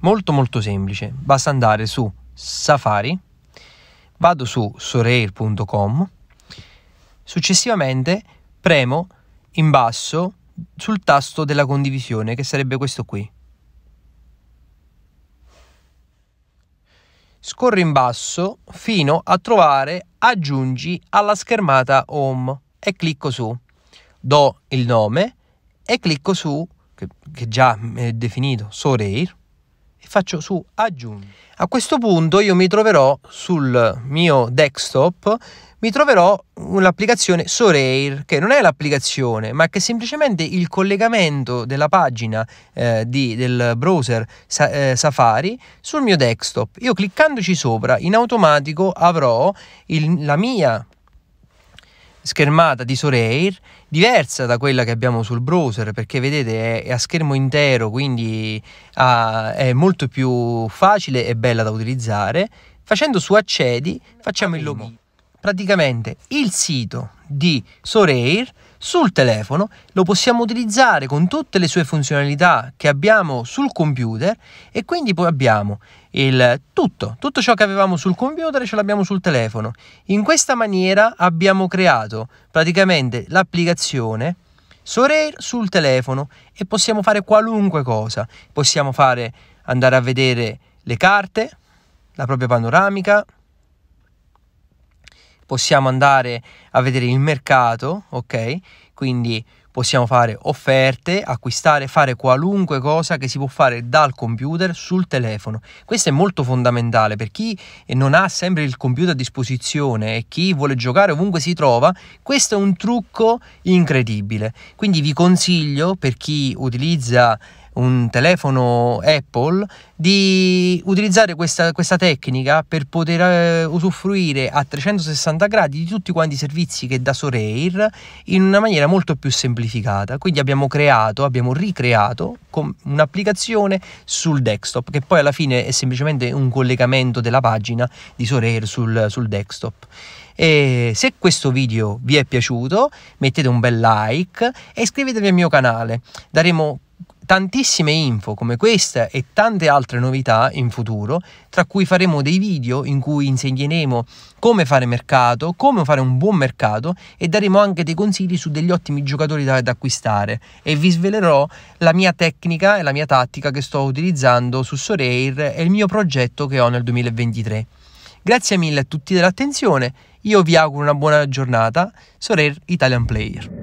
Molto molto semplice, basta andare su Safari, vado su soreir.com, successivamente premo in basso sul tasto della condivisione che sarebbe questo qui. Scorro in basso fino a trovare aggiungi alla schermata home e clicco su do il nome e clicco su che, che già è definito Soreir e faccio su aggiungi. A questo punto io mi troverò sul mio desktop mi troverò l'applicazione Soreir, che non è l'applicazione, ma che è semplicemente il collegamento della pagina eh, di, del browser sa, eh, Safari sul mio desktop. Io cliccandoci sopra, in automatico avrò il, la mia schermata di Soreir, diversa da quella che abbiamo sul browser, perché vedete è, a schermo intero, quindi è molto più facile e bella da utilizzare. Facendo su accedi facciamo il login praticamente il sito di Soreir sul telefono, lo possiamo utilizzare con tutte le sue funzionalità che abbiamo sul computer e quindi poi abbiamo il tutto, tutto ciò che avevamo sul computer ce l'abbiamo sul telefono. In questa maniera abbiamo creato praticamente l'applicazione Soreir sul telefono e possiamo fare qualunque cosa, possiamo fare andare a vedere le carte, la propria panoramica, possiamo andare a vedere il mercato, ok? Quindi possiamo fare offerte, acquistare, fare qualunque cosa che si può fare dal computer sul telefono. Questo è molto fondamentale per chi non ha sempre il computer a disposizione e chi vuole giocare ovunque si trova, questo è un trucco incredibile. Quindi vi consiglio per chi utilizza un telefono Apple di utilizzare questa, questa tecnica per poter eh, usufruire a 360 gradi di tutti quanti i servizi che da Sorair in una maniera molto più semplificata. Quindi abbiamo creato, abbiamo ricreato un'applicazione sul desktop che poi alla fine è semplicemente un collegamento della pagina di Sorair sul, sul desktop. E se questo video vi è piaciuto mettete un bel like e iscrivetevi al mio canale. Daremo tantissime info come questa e tante altre novità in futuro, tra cui faremo dei video in cui insegneremo come fare mercato, come fare un buon mercato e daremo anche dei consigli su degli ottimi giocatori da, da acquistare e vi svelerò la mia tecnica e la mia tattica che sto utilizzando su Soreir e il mio progetto che ho nel 2023. Grazie mille a tutti dell'attenzione, io vi auguro una buona giornata, Soreir Italian Player.